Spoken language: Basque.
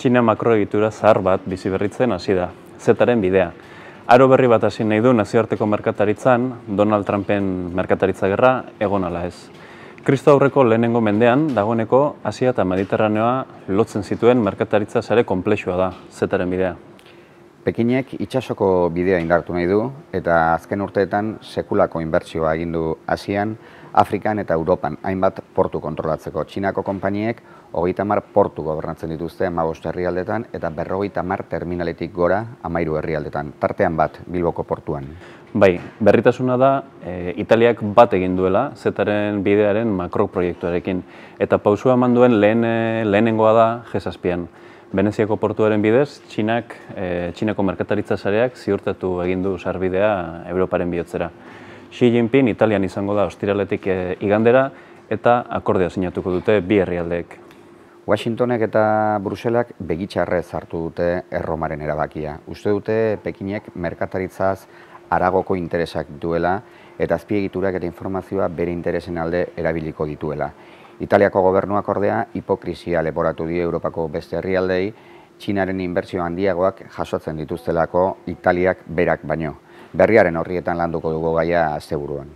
Txina makroegitura zahar bat bizi berritzen hasi da, zetaren bidea. Aro berri bat hasi nahi du nazioarteko merkataritzan, Donald Trumpen merkataritza gerra, egon ala ez. Kristo aurreko lehenengo mendean, dagoeneko Asia eta Mediterraneoa lotzen zituen merkataritza zare komplexua da, zetaren bidea. Pekinek itxasoko bidea indartu nahi du eta azken urteetan sekulako inbertsioa egin du Asian, Afrikan eta Europan hainbat portu kontrolatzeko. Txinako konpainiek hogeita mar portu gobernatzen dituzte amabost herrialdetan eta berrogeita mar terminaletik gora amairu herrialdetan. Tartean bat Bilboko portuan. Bai, berritasuna da e, Italiak bat egin duela Zetaren bidearen makroproiektuarekin eta pausua eman duen e, lehenengoa da G7. Veneziako portuaren bidez, Txinak, e, Txinako merkataritza zareak ziurtatu egin du sarbidea Europaren bihotzera. Xi Jinping Italian izango da ostiraletik eh, igandera eta akordea sinatuko dute bi herrialdeek. Washingtonek eta Bruselak begitxarre hartu dute erromaren erabakia. Uste dute Pekinek merkataritzaz aragoko interesak duela eta azpiegiturak eta informazioa bere interesen alde erabiliko dituela. Italiako gobernuak ordea hipokrisia leporatu die Europako beste herrialdei, Txinaren inbertsio handiagoak jasotzen dituztelako Italiak berak baino. Berriaren horrietan landuko dugu gaia asteburuan.